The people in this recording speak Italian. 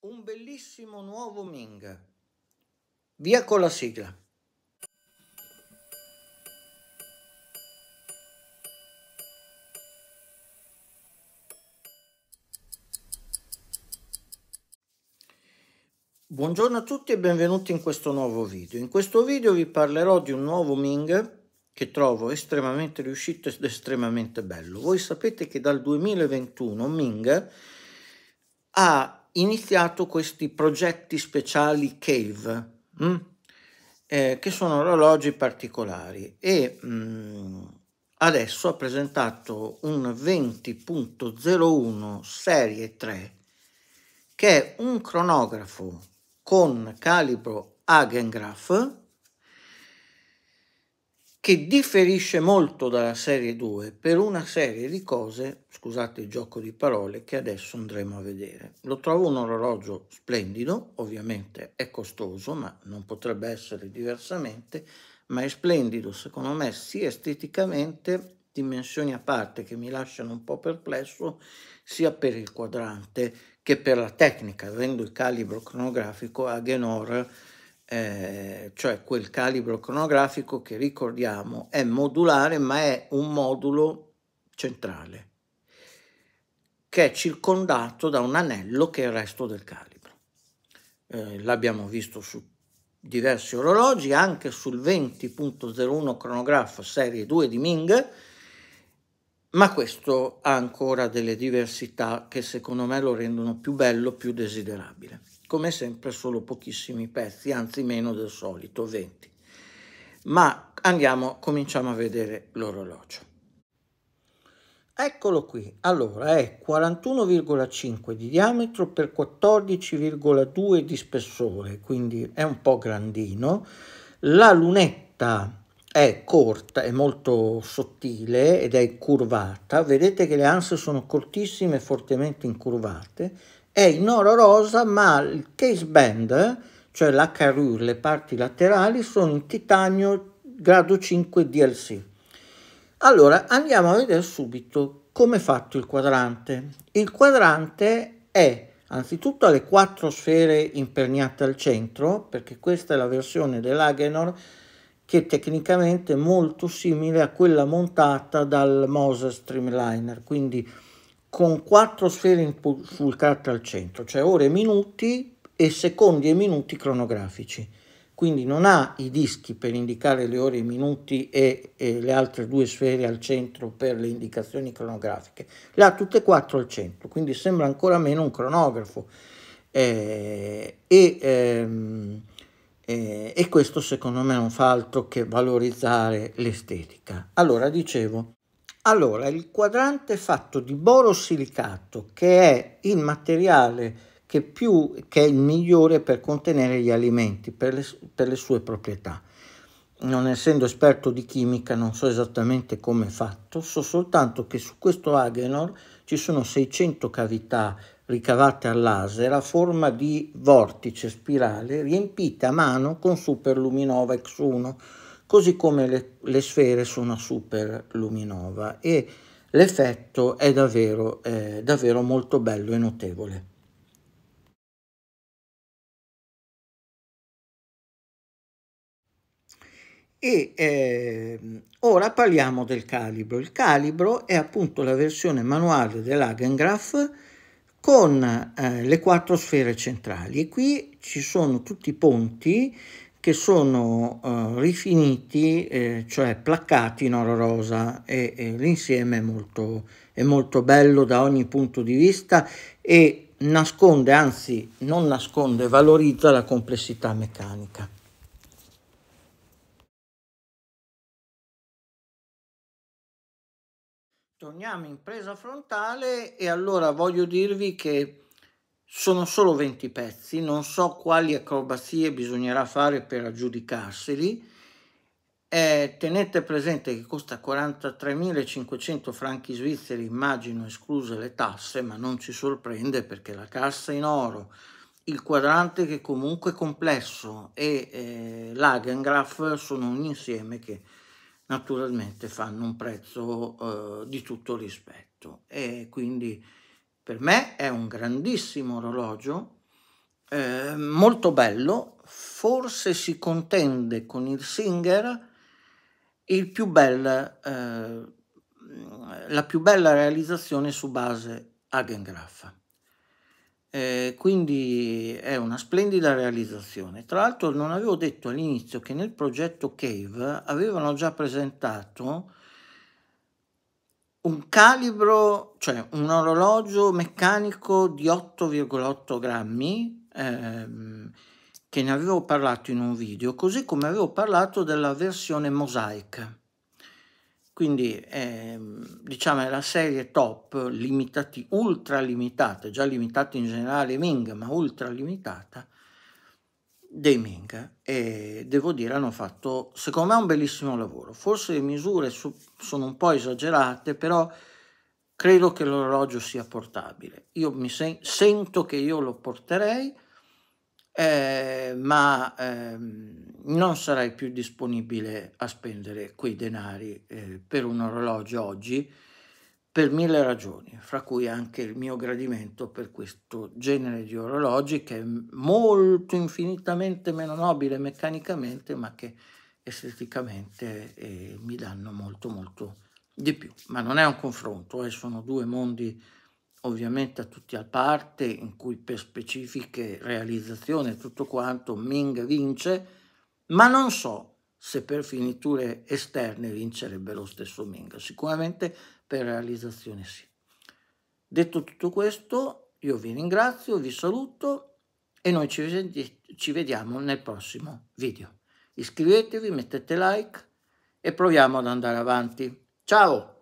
un bellissimo nuovo Ming. Via con la sigla. Buongiorno a tutti e benvenuti in questo nuovo video. In questo video vi parlerò di un nuovo Ming che trovo estremamente riuscito ed estremamente bello. Voi sapete che dal 2021 Ming ha iniziato questi progetti speciali cave, mh, mm? eh, che sono orologi particolari e mh, mm, adesso ha presentato un 20.01 serie 3 che è un cronografo con calibro Hagengraf che differisce molto dalla serie 2 per una serie di cose, scusate il gioco di parole, che adesso andremo a vedere. Lo trovo un orologio splendido, ovviamente è costoso, ma non potrebbe essere diversamente, ma è splendido secondo me sia esteticamente, dimensioni a parte che mi lasciano un po' perplesso, sia per il quadrante che per la tecnica, avendo il calibro cronografico Agenor eh, cioè quel calibro cronografico che ricordiamo è modulare ma è un modulo centrale che è circondato da un anello che è il resto del calibro. Eh, l'abbiamo visto su diversi orologi, anche sul 20.01 cronografo serie 2 di Ming, ma questo ha ancora delle diversità che secondo me lo rendono più bello, più desiderabile come sempre solo pochissimi pezzi, anzi meno del solito, 20. Ma andiamo, cominciamo a vedere l'orologio. Eccolo qui, allora è 41,5 di diametro per 14,2 di spessore, quindi è un po' grandino. La lunetta è corta, è molto sottile ed è curvata, vedete che le anse sono cortissime e fortemente incurvate, è in oro rosa ma il case band, cioè la carrure, le parti laterali, sono in titanio grado 5 DLC. Allora andiamo a vedere subito come è fatto il quadrante. Il quadrante è anzitutto alle quattro sfere imperniate al centro, perché questa è la versione dell'Agenor che è tecnicamente molto simile a quella montata dal Moser Streamliner, quindi con quattro sfere impulsate al centro, cioè ore e minuti e secondi e minuti cronografici. Quindi non ha i dischi per indicare le ore e i minuti e, e le altre due sfere al centro per le indicazioni cronografiche, le ha tutte e quattro al centro, quindi sembra ancora meno un cronografo. Eh, e, ehm, eh, e questo secondo me non fa altro che valorizzare l'estetica. Allora, dicevo, allora, il quadrante è fatto di borosilicato, che è il materiale che, più, che è il migliore per contenere gli alimenti, per le, per le sue proprietà. Non essendo esperto di chimica, non so esattamente come è fatto, so soltanto che su questo Agenor ci sono 600 cavità ricavate al laser a forma di vortice spirale riempite a mano con superluminova X1 così come le, le sfere su una luminova e l'effetto è davvero, eh, davvero molto bello e notevole. E eh, ora parliamo del calibro. Il calibro è appunto la versione manuale dell'Agengraf con eh, le quattro sfere centrali e qui ci sono tutti i ponti che sono eh, rifiniti, eh, cioè placcati in oro rosa e, e l'insieme è molto, è molto bello da ogni punto di vista e nasconde, anzi non nasconde, valorizza la complessità meccanica. Torniamo in presa frontale e allora voglio dirvi che sono solo 20 pezzi, non so quali acrobazie bisognerà fare per aggiudicarseli. Eh, tenete presente che costa 43.500 franchi svizzeri, immagino escluse le tasse, ma non ci sorprende perché la cassa in oro, il quadrante che comunque è complesso e eh, l'Agengraph sono un insieme che naturalmente fanno un prezzo eh, di tutto rispetto e quindi per me è un grandissimo orologio, eh, molto bello, forse si contende con il Singer il più bel, eh, la più bella realizzazione su base Hagengraffa. Eh, quindi è una splendida realizzazione. Tra l'altro non avevo detto all'inizio che nel progetto Cave avevano già presentato un calibro, cioè un orologio meccanico di 8,8 grammi, ehm, che ne avevo parlato in un video, così come avevo parlato della versione Mosaic. Quindi ehm, diciamo è la serie top, limitati, ultra limitata, già limitata in generale Ming, ma ultra limitata, dei Minga e devo dire hanno fatto secondo me un bellissimo lavoro forse le misure su, sono un po' esagerate però credo che l'orologio sia portabile io mi sen sento che io lo porterei eh, ma ehm, non sarei più disponibile a spendere quei denari eh, per un orologio oggi per mille ragioni, fra cui anche il mio gradimento per questo genere di orologi che è molto infinitamente meno nobile meccanicamente, ma che esteticamente eh, mi danno molto molto di più. Ma non è un confronto, eh, sono due mondi ovviamente a tutti a parte, in cui per specifiche realizzazioni e tutto quanto Ming vince, ma non so se per finiture esterne vincerebbe lo stesso Ming. Sicuramente per realizzazione sì. Detto tutto questo, io vi ringrazio, vi saluto e noi ci, ci vediamo nel prossimo video. Iscrivetevi, mettete like e proviamo ad andare avanti. Ciao!